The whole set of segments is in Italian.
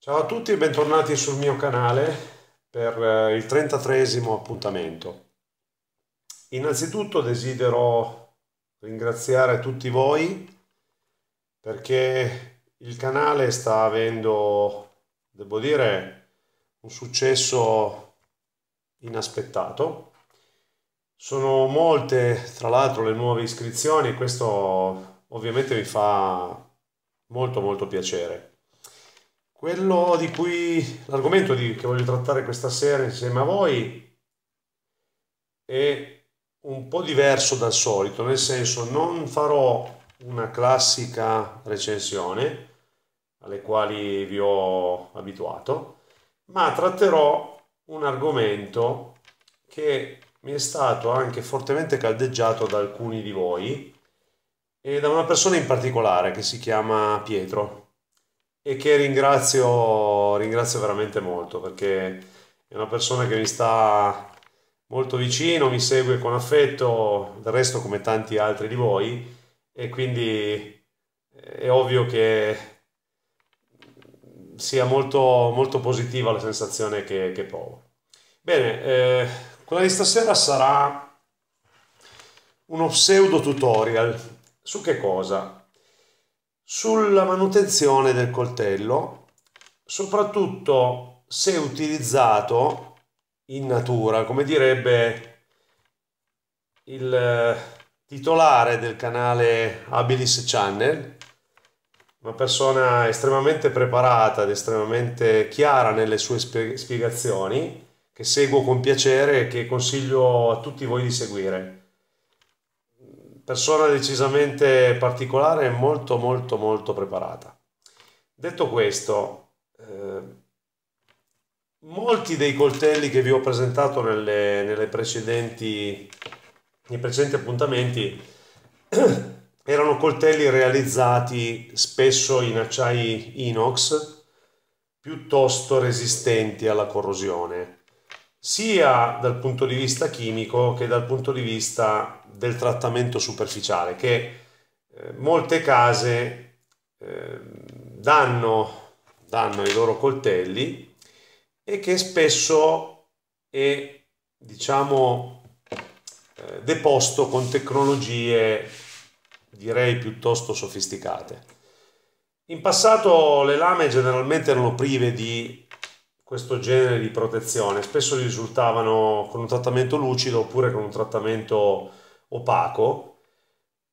Ciao a tutti e bentornati sul mio canale per eh, il 33 appuntamento. Innanzitutto desidero ringraziare tutti voi perché il canale sta avendo, devo dire, un successo inaspettato. Sono molte, tra l'altro, le nuove iscrizioni e questo ovviamente mi fa molto molto piacere. Quello di cui l'argomento di, che voglio trattare questa sera insieme a voi è un po' diverso dal solito, nel senso non farò una classica recensione alle quali vi ho abituato, ma tratterò un argomento che mi è stato anche fortemente caldeggiato da alcuni di voi e da una persona in particolare che si chiama Pietro e che ringrazio, ringrazio veramente molto perché è una persona che mi sta molto vicino, mi segue con affetto, del resto come tanti altri di voi e quindi è ovvio che sia molto, molto positiva la sensazione che, che provo. Bene, eh, quella di stasera sarà uno pseudo tutorial su che cosa? sulla manutenzione del coltello, soprattutto se utilizzato in natura, come direbbe il eh, titolare del canale Abilis Channel, una persona estremamente preparata ed estremamente chiara nelle sue spiegazioni, che seguo con piacere e che consiglio a tutti voi di seguire persona decisamente particolare e molto molto molto preparata. Detto questo, eh, molti dei coltelli che vi ho presentato nelle, nelle precedenti, nei precedenti appuntamenti erano coltelli realizzati spesso in acciai inox piuttosto resistenti alla corrosione sia dal punto di vista chimico che dal punto di vista del trattamento superficiale, che eh, molte case eh, danno, danno i loro coltelli e che spesso è, diciamo, eh, deposto con tecnologie direi piuttosto sofisticate. In passato le lame generalmente erano prive di questo genere di protezione. Spesso risultavano con un trattamento lucido oppure con un trattamento opaco.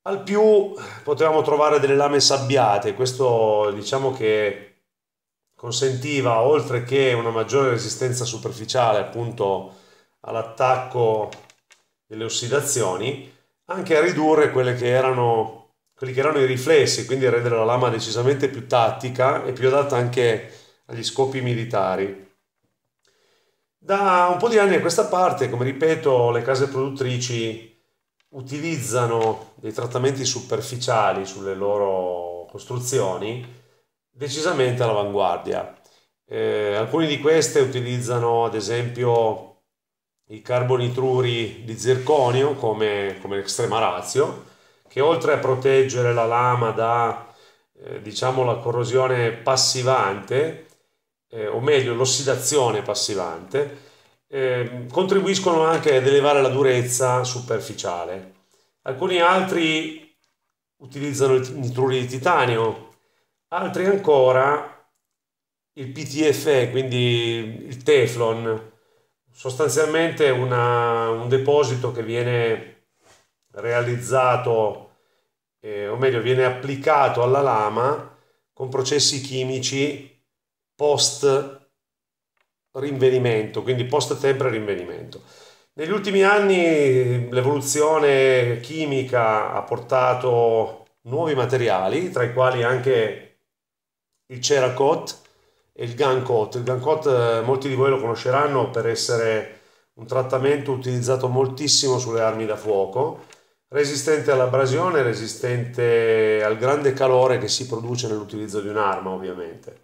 Al più potevamo trovare delle lame sabbiate, questo diciamo che consentiva, oltre che una maggiore resistenza superficiale appunto all'attacco delle ossidazioni, anche a ridurre che erano, quelli che erano i riflessi, quindi a rendere la lama decisamente più tattica e più adatta anche agli scopi militari. Da un po' di anni a questa parte, come ripeto, le case produttrici utilizzano dei trattamenti superficiali sulle loro costruzioni decisamente all'avanguardia. Eh, alcune di queste utilizzano ad esempio i carbonitruri di zirconio come, come extrema razio, che oltre a proteggere la lama da eh, diciamo la corrosione passivante, eh, o meglio l'ossidazione passivante, eh, contribuiscono anche ad elevare la durezza superficiale. Alcuni altri utilizzano il nitruri di titanio, altri ancora il PTFE, quindi il Teflon, sostanzialmente una, un deposito che viene realizzato, eh, o meglio, viene applicato alla lama con processi chimici post rinvenimento, quindi post tempra rinvenimento. Negli ultimi anni l'evoluzione chimica ha portato nuovi materiali, tra i quali anche il Ceracot e il Gancot. Il Gancot eh, molti di voi lo conosceranno per essere un trattamento utilizzato moltissimo sulle armi da fuoco, resistente all'abrasione, resistente al grande calore che si produce nell'utilizzo di un'arma ovviamente.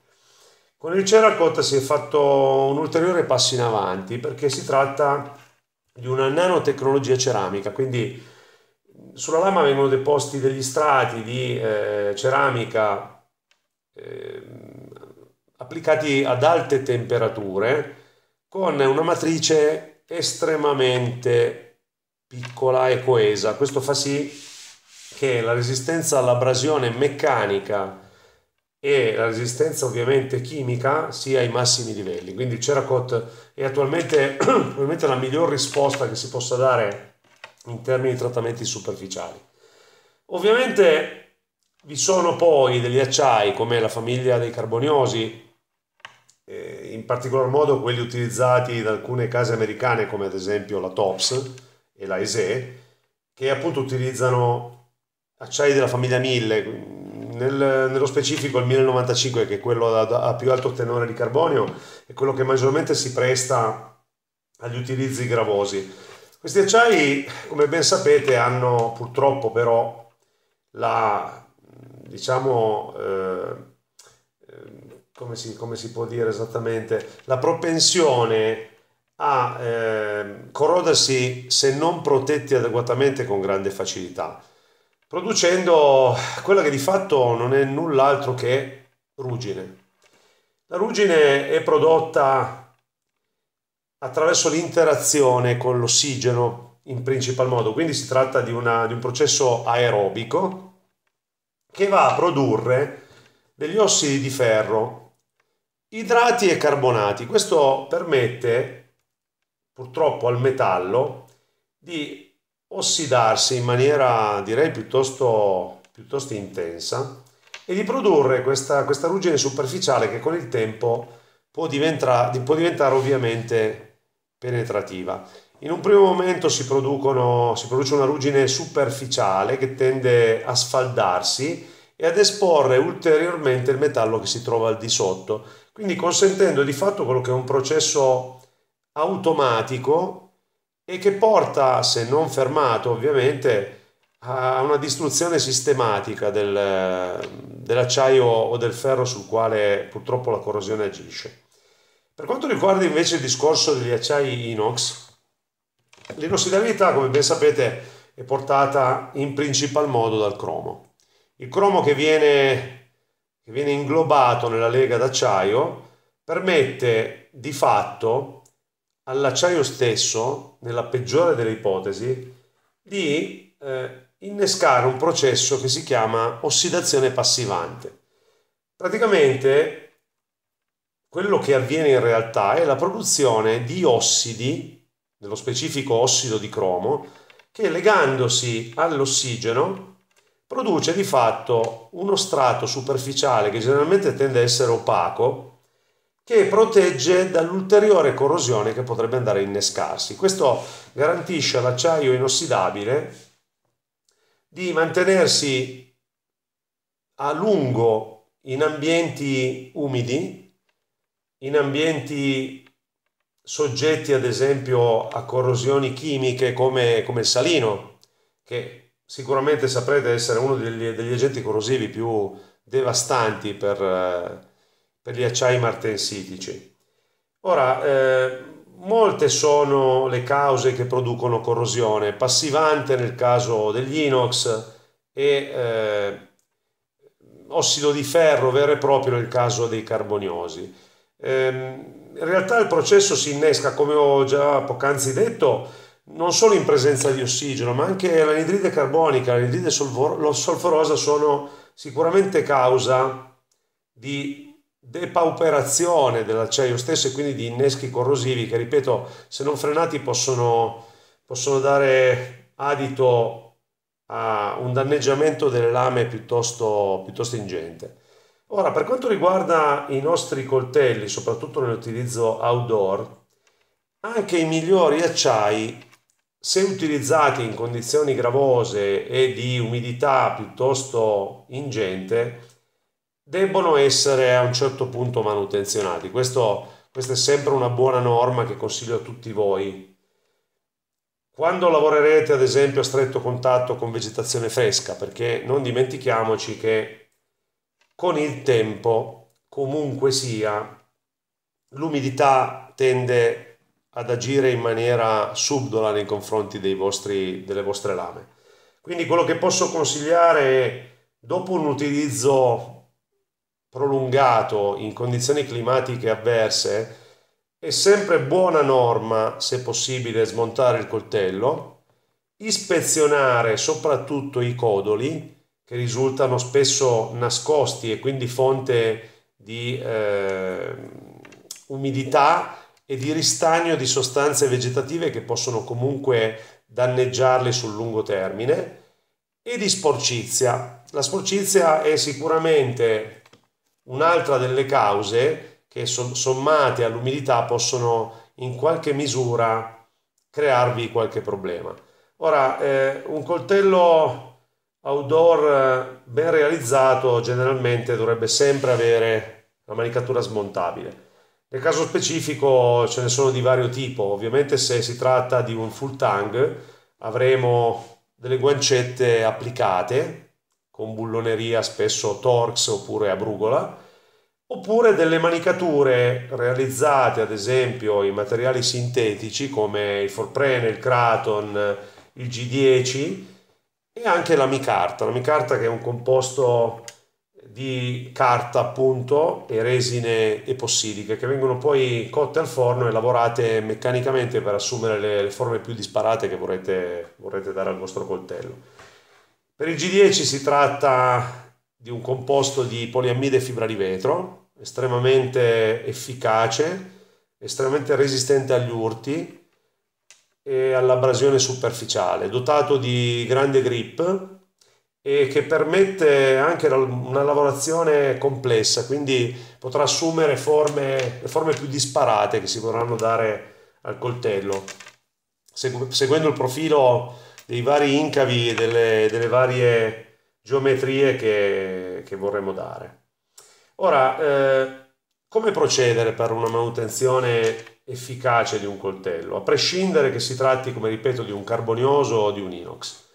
Con il Ceracotta si è fatto un ulteriore passo in avanti perché si tratta di una nanotecnologia ceramica, quindi sulla lama vengono deposti degli strati di eh, ceramica eh, applicati ad alte temperature con una matrice estremamente piccola e coesa. Questo fa sì che la resistenza all'abrasione meccanica e la resistenza ovviamente chimica sia ai massimi livelli. Quindi il Ceracot è attualmente probabilmente la miglior risposta che si possa dare in termini di trattamenti superficiali. Ovviamente vi sono poi degli acciai come la famiglia dei carboniosi, eh, in particolar modo quelli utilizzati da alcune case americane come ad esempio la Tops e la ESE, che appunto utilizzano acciai della famiglia 1000, nel, nello specifico il 1095, che è quello a, a, più alto tenore di carbonio, è quello che maggiormente si presta agli utilizzi gravosi. Questi acciai, come ben sapete, hanno purtroppo però la, diciamo, eh, come, si, come, si, può dire esattamente, la propensione a eh, corrodersi se non protetti adeguatamente con grande facilità producendo quella che di fatto non è null'altro che ruggine. La ruggine è prodotta attraverso l'interazione con l'ossigeno in principal modo, quindi si tratta di, una, di un processo aerobico che va a produrre degli ossidi di ferro, idrati e carbonati. Questo permette purtroppo al metallo di ossidarsi in maniera direi piuttosto, piuttosto intensa e di produrre questa, questa ruggine superficiale che con il tempo può, diventare, può diventare ovviamente penetrativa. In un primo momento si, si, produce una ruggine superficiale che tende a sfaldarsi e ad esporre ulteriormente il metallo che si trova al di sotto, quindi consentendo di fatto quello che è un processo automatico e che porta, se non fermato ovviamente, a una distruzione sistematica del, dell'acciaio o del ferro sul quale purtroppo la corrosione agisce. Per quanto riguarda invece il discorso degli acciai inox, l'inossidabilità, come ben sapete, è portata in principal modo dal cromo. Il cromo che viene, che viene inglobato nella lega d'acciaio permette di fatto all'acciaio stesso, nella peggiore delle ipotesi, di eh, innescare un processo che si chiama ossidazione passivante. Praticamente quello che avviene in realtà è la produzione di ossidi, nello specifico ossido di cromo, che legandosi all'ossigeno produce di fatto uno strato superficiale che generalmente tende a essere opaco, che protegge dall'ulteriore corrosione che potrebbe andare a innescarsi. Questo garantisce all'acciaio inossidabile di mantenersi a lungo in ambienti umidi, in ambienti soggetti ad esempio a corrosioni chimiche come, come il salino, che sicuramente saprete essere uno degli, degli agenti corrosivi più devastanti per, per gli acciai martensitici. Ora, eh, molte sono le cause che producono corrosione, passivante nel caso degli inox e eh, ossido di ferro vero e proprio nel caso dei carboniosi. Eh, in realtà il processo si innesca, come ho già poc'anzi detto, non solo in presenza di ossigeno, ma anche l'anidride carbonica, l'anidride solforosa sono sicuramente causa di depauperazione dell'acciaio stesso e quindi di inneschi corrosivi che, ripeto, se non frenati possono, possono dare adito a un danneggiamento delle lame piuttosto, piuttosto ingente. Ora, per quanto riguarda i nostri coltelli, soprattutto nell'utilizzo outdoor, anche i migliori acciai, se utilizzati in condizioni gravose e di umidità piuttosto ingente, debbono essere a un certo punto manutenzionati. Questo, questa è sempre una buona norma che consiglio a tutti voi. Quando lavorerete ad esempio a stretto contatto con vegetazione fresca, perché non dimentichiamoci che con il tempo, comunque sia, l'umidità tende ad agire in maniera subdola nei confronti vostri, delle vostre lame. Quindi quello che posso consigliare è, dopo un utilizzo prolungato in condizioni climatiche avverse, è sempre buona norma, se possibile, smontare il coltello, ispezionare soprattutto i codoli che risultano spesso nascosti e quindi fonte di eh, umidità e di ristagno di sostanze vegetative che possono comunque danneggiarle sul lungo termine e di sporcizia. La sporcizia è sicuramente Un'altra delle cause che sommate all'umidità possono in qualche misura crearvi qualche problema. Ora, eh, un coltello outdoor eh, ben realizzato generalmente dovrebbe sempre avere la manicatura smontabile. Nel caso specifico ce ne sono di vario tipo, ovviamente se si tratta di un full tang avremo delle guancette applicate con bulloneria spesso Torx oppure a Brugola, oppure delle manicature realizzate ad esempio in materiali sintetici come il Forprene, il craton, il G10 e anche la l'amicarta, l'amicarta che è un composto di carta appunto e resine epossidiche che vengono poi cotte al forno e lavorate meccanicamente per assumere le, le forme più disparate che vorrete, vorrete dare al vostro coltello. Per il G10 si tratta di un composto di poliammide e fibra di vetro, estremamente efficace, estremamente resistente agli urti e all'abrasione superficiale, dotato di grande grip e che permette anche una lavorazione complessa, quindi potrà assumere forme, le forme più disparate che si vorranno dare al coltello, seguendo il profilo dei vari incavi e delle, delle, varie geometrie che, che vorremmo dare. Ora, eh, come procedere per una manutenzione efficace di un coltello, a prescindere che si tratti, come ripeto, di un carbonioso o di un inox?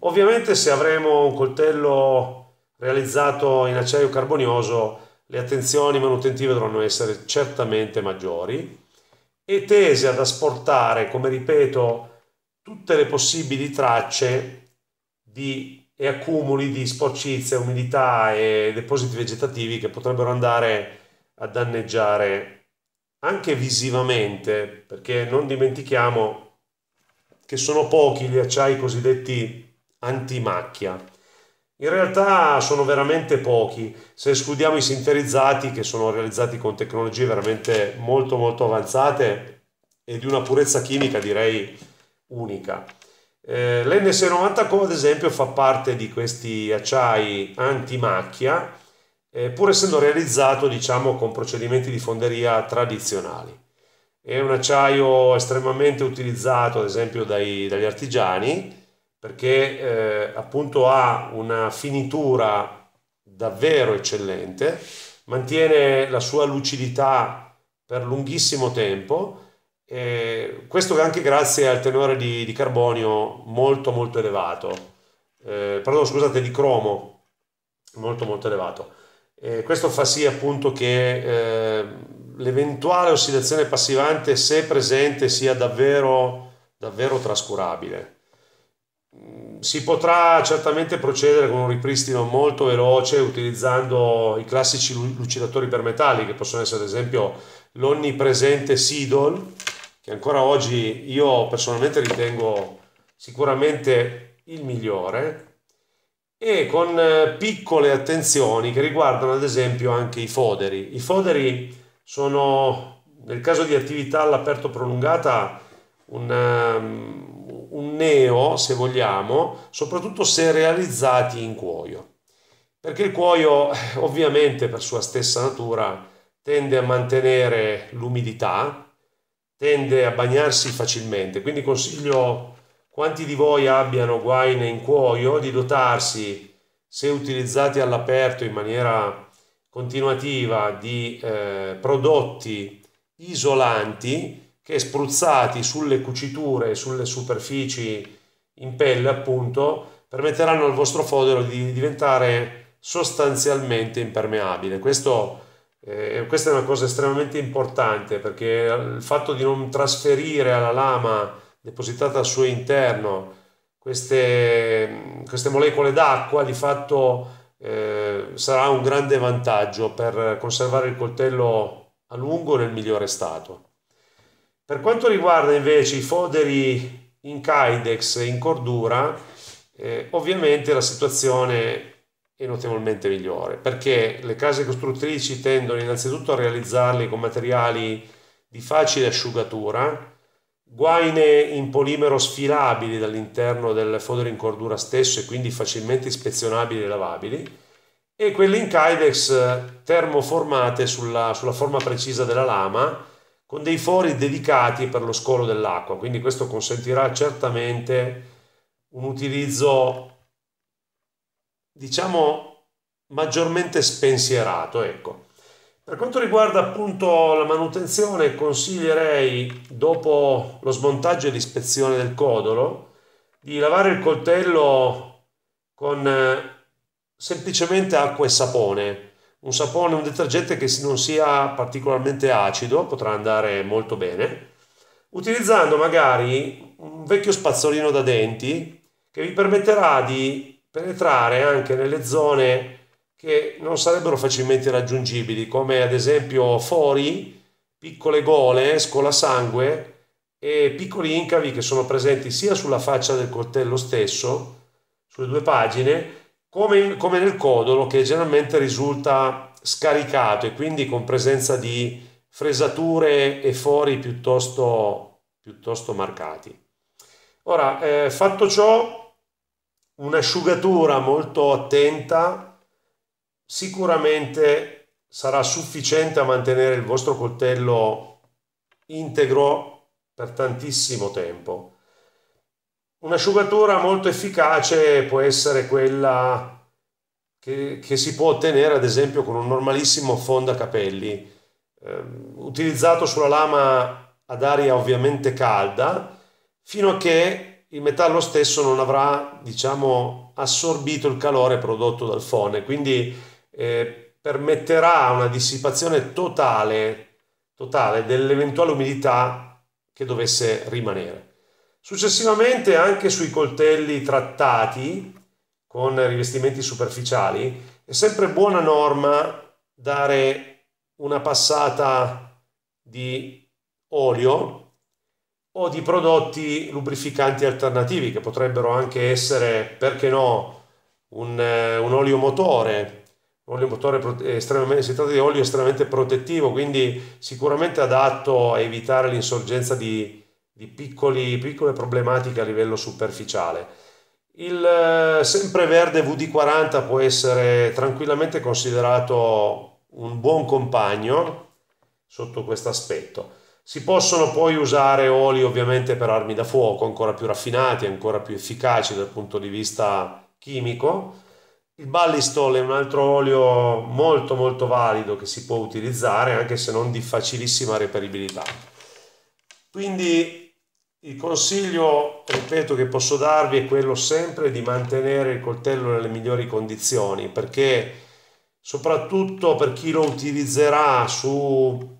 Ovviamente se avremo un coltello realizzato in acciaio carbonioso, le attenzioni manutentive dovranno essere certamente maggiori e tese ad asportare, come ripeto, tutte le possibili tracce di, e accumuli di sporcizia, umidità e depositi vegetativi che potrebbero andare a danneggiare anche visivamente, perché non dimentichiamo che sono pochi gli acciai cosiddetti antimacchia. In realtà sono veramente pochi, se escludiamo i sintetizzati che sono realizzati con tecnologie veramente molto molto avanzate e di una purezza chimica direi unica. Eh, L'NS90 come ad esempio fa parte di questi acciai antimacchia, eh, pur essendo realizzato diciamo con procedimenti di fonderia tradizionali. È un acciaio estremamente utilizzato ad esempio dai, dagli artigiani perché eh, appunto ha una finitura davvero eccellente, mantiene la sua lucidità per lunghissimo tempo eh, questo anche grazie al tenore di, di carbonio molto molto elevato, eh, perdono scusate di cromo molto molto elevato. Eh, questo fa sì appunto che eh, l'eventuale ossidazione passivante se presente sia davvero, davvero trascurabile. Mm, si potrà certamente procedere con un ripristino molto veloce utilizzando i classici lucidatori per metalli che possono essere ad esempio l'onnipresente Sidol che ancora oggi io personalmente ritengo sicuramente il migliore, e con eh, piccole attenzioni che riguardano ad esempio anche i foderi. I foderi sono, nel caso di attività all'aperto prolungata, un, um, un neo, se vogliamo, soprattutto se realizzati in cuoio. Perché il cuoio, ovviamente, per sua stessa natura, tende a mantenere l'umidità, tende a bagnarsi facilmente, quindi consiglio quanti di voi abbiano guaine in cuoio di dotarsi, se utilizzati all'aperto in maniera continuativa, di eh, prodotti isolanti che spruzzati sulle cuciture, sulle superfici in pelle appunto, permetteranno al vostro fodero di diventare sostanzialmente impermeabile. Questo eh, questa è una cosa estremamente importante perché il fatto di non trasferire alla lama depositata al suo interno queste, queste molecole d'acqua di fatto eh, sarà un grande vantaggio per conservare il coltello a lungo nel migliore stato. Per quanto riguarda invece i foderi in Kydex e in cordura, eh, ovviamente la situazione è notevolmente migliore, perché le case costruttrici tendono innanzitutto a realizzarli con materiali di facile asciugatura, guaine in polimero sfilabili dall'interno del fodero in cordura stesso e quindi facilmente ispezionabili e lavabili, e quelle in Kydex eh, termoformate sulla, sulla forma precisa della lama, con dei fori dedicati per lo scolo dell'acqua, quindi questo consentirà certamente un utilizzo diciamo, maggiormente spensierato. Ecco. Per quanto riguarda appunto la manutenzione, consiglierei dopo lo smontaggio e l'ispezione del codolo di lavare il coltello con eh, semplicemente acqua e sapone. Un sapone, un detergente che non sia particolarmente acido, potrà andare molto bene, utilizzando magari un vecchio spazzolino da denti che vi permetterà di penetrare anche nelle zone che non sarebbero facilmente raggiungibili, come ad esempio fori, piccole gole, scolasangue e piccoli incavi che sono presenti sia sulla faccia del coltello stesso, sulle due pagine, come, come nel codolo che generalmente risulta scaricato e quindi con presenza di fresature e fori piuttosto, piuttosto marcati. Ora, eh, fatto ciò, un'asciugatura molto attenta sicuramente sarà sufficiente a mantenere il vostro coltello integro per tantissimo tempo. Un'asciugatura molto efficace può essere quella che, che si può ottenere ad esempio con un normalissimo fondacapelli eh, utilizzato sulla lama ad aria ovviamente calda fino a che il metallo stesso non avrà diciamo, assorbito il calore prodotto dal fone, quindi eh, permetterà una dissipazione totale, totale dell'eventuale umidità che dovesse rimanere. Successivamente anche sui coltelli trattati con rivestimenti superficiali è sempre buona norma dare una passata di olio o di prodotti lubrificanti alternativi che potrebbero anche essere, perché no, un, eh, un olio motore, un olio motore estremamente, si tratta di olio estremamente protettivo, quindi sicuramente adatto a evitare l'insorgenza di, di piccoli, piccole problematiche a livello superficiale. Il eh, sempreverde VD40 può essere tranquillamente considerato un buon compagno sotto questo aspetto. Si possono poi usare oli ovviamente per armi da fuoco, ancora più raffinati, ancora più efficaci dal punto di vista chimico. Il ballistol è un altro olio molto molto valido che si può utilizzare anche se non di facilissima reperibilità. Quindi il consiglio, ripeto, che posso darvi è quello sempre di mantenere il coltello nelle migliori condizioni, perché soprattutto per chi lo utilizzerà su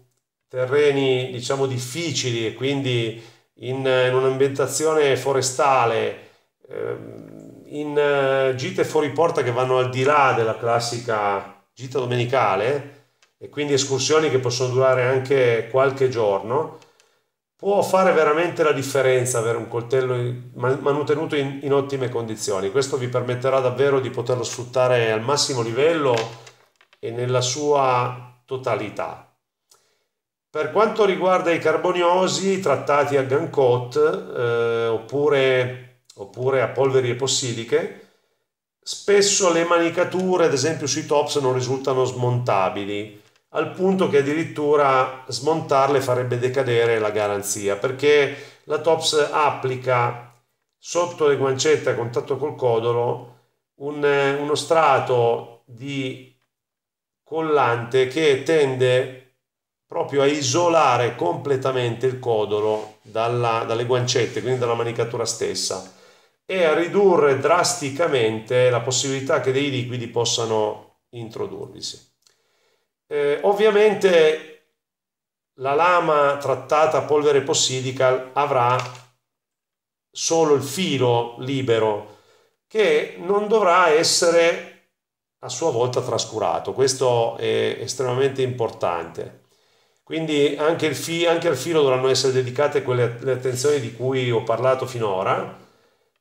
terreni diciamo difficili e quindi in, in un'ambientazione forestale, ehm, eh, in gite fuori porta che vanno al di là della classica gita domenicale e quindi escursioni che possono durare anche qualche giorno, può fare veramente la differenza avere un coltello manutenuto in, in ottime condizioni. Questo vi permetterà davvero di poterlo sfruttare al massimo livello e nella sua totalità. Per quanto riguarda i carboniosi trattati a Gancot eh, oppure, oppure a polveri epossiliche, spesso le manicature, ad esempio sui tops, non risultano smontabili, al punto che addirittura smontarle farebbe decadere la garanzia, perché la tops applica sotto le guancette a contatto col codolo un, uno strato di collante che tende a proprio a isolare completamente il codolo dalla, dalle guancette, quindi dalla manicatura stessa, e a ridurre drasticamente la possibilità che dei liquidi possano introdurvisi. Eh, ovviamente la lama trattata a polvere possidica avrà solo il filo libero che non dovrà essere a sua volta trascurato. Questo è estremamente importante. Quindi anche, il fi, anche al filo dovranno essere dedicate quelle, le attenzioni di cui ho parlato finora,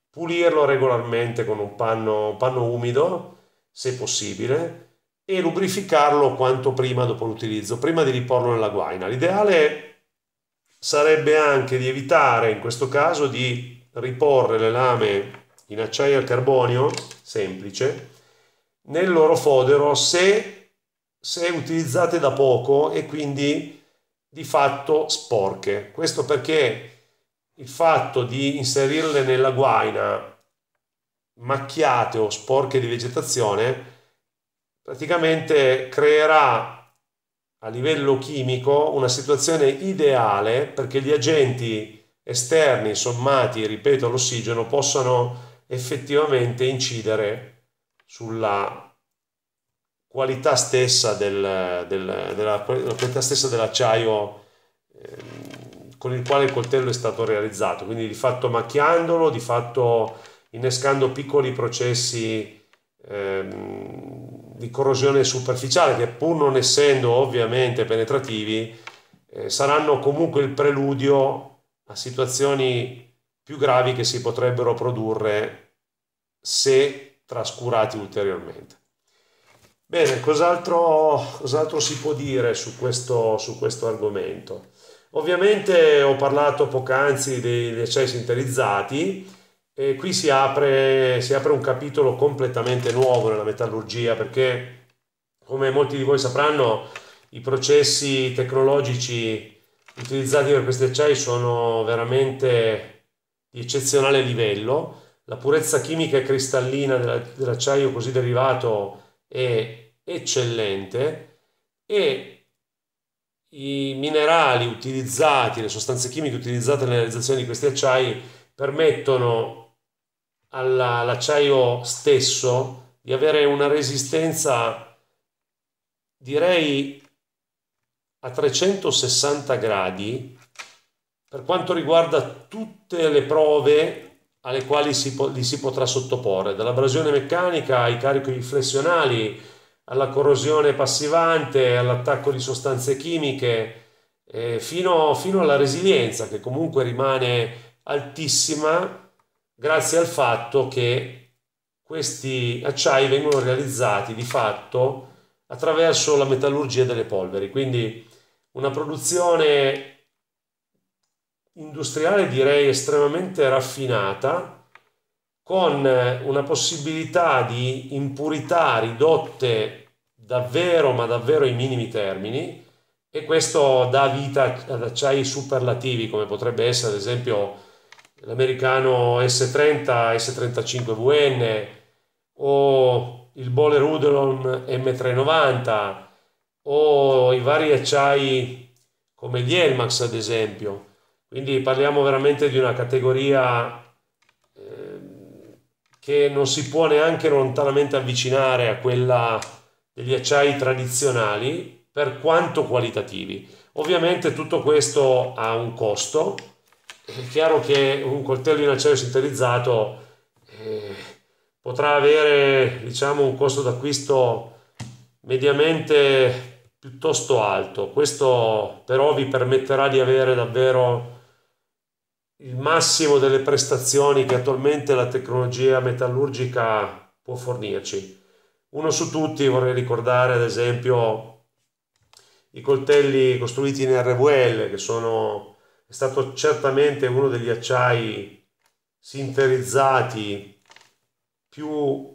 pulirlo regolarmente con un panno, panno umido, se possibile, e lubrificarlo quanto prima dopo l'utilizzo, prima di riporlo nella guaina. L'ideale sarebbe anche di evitare in questo caso di riporre le lame in acciaio al carbonio semplice nel loro fodero se, se utilizzate da poco e quindi di fatto sporche. Questo perché il fatto di inserirle nella guaina macchiate o sporche di vegetazione praticamente creerà a livello chimico una situazione ideale perché gli agenti esterni sommati, ripeto, all'ossigeno possano effettivamente incidere sulla qualità stessa, del, del, della, qualità stessa dell'acciaio ehm, con il quale il coltello è stato realizzato, quindi di fatto macchiandolo, di fatto innescando piccoli processi eh, di corrosione superficiale che pur non essendo ovviamente penetrativi eh, saranno comunque il preludio a situazioni più gravi che si potrebbero produrre se trascurati ulteriormente. Bene, cos'altro, cos'altro si può dire su questo, su questo argomento? Ovviamente ho parlato poc'anzi degli dei sintetizzati e qui si apre, si apre un capitolo completamente nuovo nella metallurgia perché come molti di voi sapranno i processi tecnologici utilizzati per questi acciai sono veramente di eccezionale livello. La purezza chimica e cristallina dell'acciaio così derivato è eccellente e i minerali utilizzati, le sostanze chimiche utilizzate nella realizzazione di questi acciai permettono all'acciaio stesso di avere una resistenza direi a 360 gradi per quanto riguarda tutte le prove alle quali si, li si potrà sottoporre, dall'abrasione meccanica ai carichi flessionali, alla corrosione passivante, all'attacco di sostanze chimiche, eh, fino, fino alla resilienza che comunque rimane altissima grazie al fatto che questi acciai vengono realizzati di fatto attraverso la metallurgia delle polveri, quindi una produzione industriale direi estremamente raffinata, con eh, una possibilità di impurità ridotte davvero, ma davvero ai minimi termini, e questo dà vita ad acciai superlativi, come potrebbe essere ad esempio l'americano S30, S35VN o il Boller Udelon M390 o i vari acciai come gli Elmax ad esempio. Quindi parliamo veramente di una categoria eh, che non si può neanche lontanamente avvicinare a quella degli acciai tradizionali per quanto qualitativi. Ovviamente tutto questo ha un costo, è chiaro che un coltello in acciaio sintetizzato eh, potrà avere diciamo, un costo d'acquisto mediamente piuttosto alto, questo però vi permetterà di avere davvero il massimo delle prestazioni che attualmente la tecnologia metallurgica può fornirci. Uno su tutti vorrei ricordare ad esempio i coltelli costruiti in RVL che sono è stato certamente uno degli acciai sinterizzati più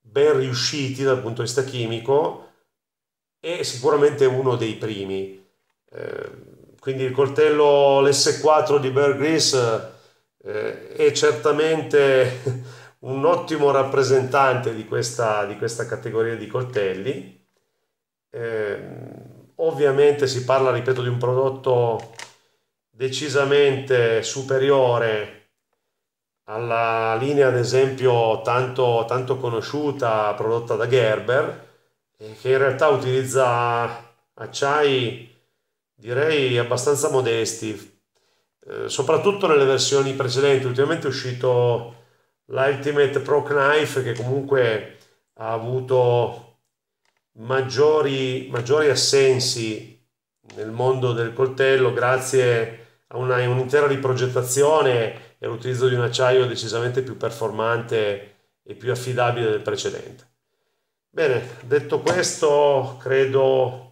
ben riusciti dal punto di vista chimico e sicuramente uno dei primi. Eh, quindi il coltello l'S4 di Bear Grylls eh, è certamente un ottimo rappresentante di questa, di questa categoria di coltelli. Eh, ovviamente si parla, ripeto, di un prodotto decisamente superiore alla linea, ad esempio, tanto, tanto conosciuta, prodotta da Gerber, eh, che in realtà utilizza acciai direi abbastanza modesti, eh, soprattutto nelle versioni precedenti. Ultimamente è uscito l'Ultimate Pro Knife che comunque ha avuto maggiori, maggiori assensi nel mondo del coltello grazie a una, un'intera riprogettazione e all'utilizzo di un acciaio decisamente più performante e più affidabile del precedente. Bene, detto questo, credo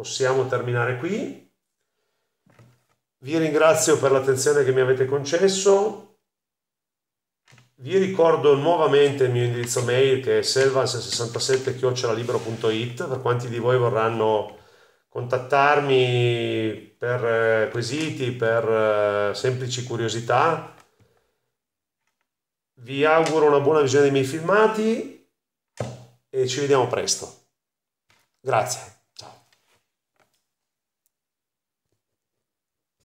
possiamo terminare qui. Vi ringrazio per l'attenzione che mi avete concesso. Vi ricordo nuovamente il mio indirizzo mail che è selvas 67 liberoit per quanti di voi vorranno contattarmi per eh, quesiti, per eh, semplici curiosità. Vi auguro una buona visione dei miei filmati e ci vediamo presto. Grazie.